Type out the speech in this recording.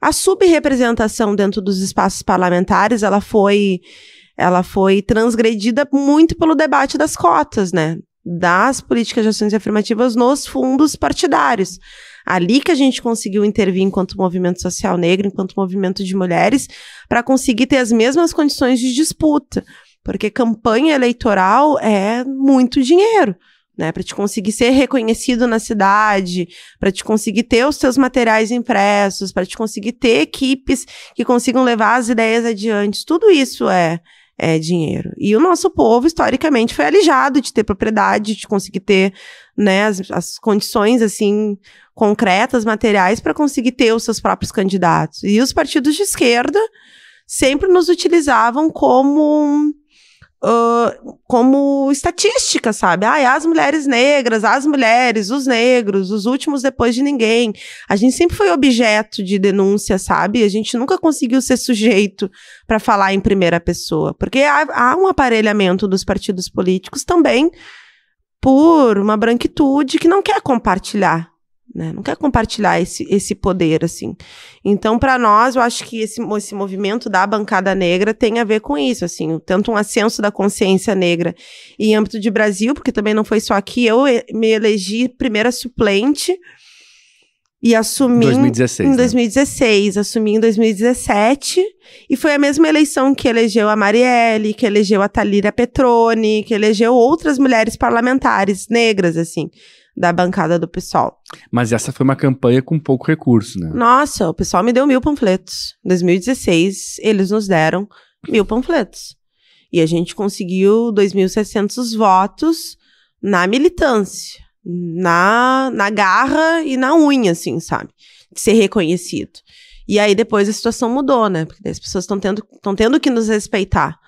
A subrepresentação dentro dos espaços parlamentares, ela foi ela foi transgredida muito pelo debate das cotas, né? Das políticas de ações afirmativas nos fundos partidários. Ali que a gente conseguiu intervir enquanto movimento social negro, enquanto movimento de mulheres, para conseguir ter as mesmas condições de disputa. Porque campanha eleitoral é muito dinheiro né? Para te conseguir ser reconhecido na cidade, para te conseguir ter os seus materiais impressos, para te conseguir ter equipes que consigam levar as ideias adiante. Tudo isso é é dinheiro. E o nosso povo, historicamente, foi alijado de ter propriedade, de conseguir ter né, as, as condições assim concretas, materiais, para conseguir ter os seus próprios candidatos. E os partidos de esquerda sempre nos utilizavam como uh, como estatística, sabe? Ah, as mulheres negras, as mulheres, os negros, os últimos depois de ninguém. A gente sempre foi objeto de denúncia, sabe? A gente nunca conseguiu ser sujeito para falar em primeira pessoa, porque há, há um aparelhamento dos partidos políticos também por uma branquitude que não quer compartilhar né? Não quer compartilhar esse, esse poder, assim. Então, para nós, eu acho que esse, esse movimento da bancada negra tem a ver com isso, assim, tanto um ascenso da consciência negra em âmbito de Brasil, porque também não foi só aqui, eu me elegi primeira suplente e assumi 2016, em 2016, né? assumi em 2017, e foi a mesma eleição que elegeu a Marielle, que elegeu a Talira Petrone, que elegeu outras mulheres parlamentares negras, assim da bancada do PSOL. Mas essa foi uma campanha com pouco recurso, né? Nossa, o PSOL me deu mil panfletos. Em 2016, eles nos deram mil panfletos. E a gente conseguiu 2.600 votos na militância, na, na garra e na unha, assim, sabe? De ser reconhecido. E aí depois a situação mudou, né? Porque as pessoas estão tendo, tendo que nos respeitar.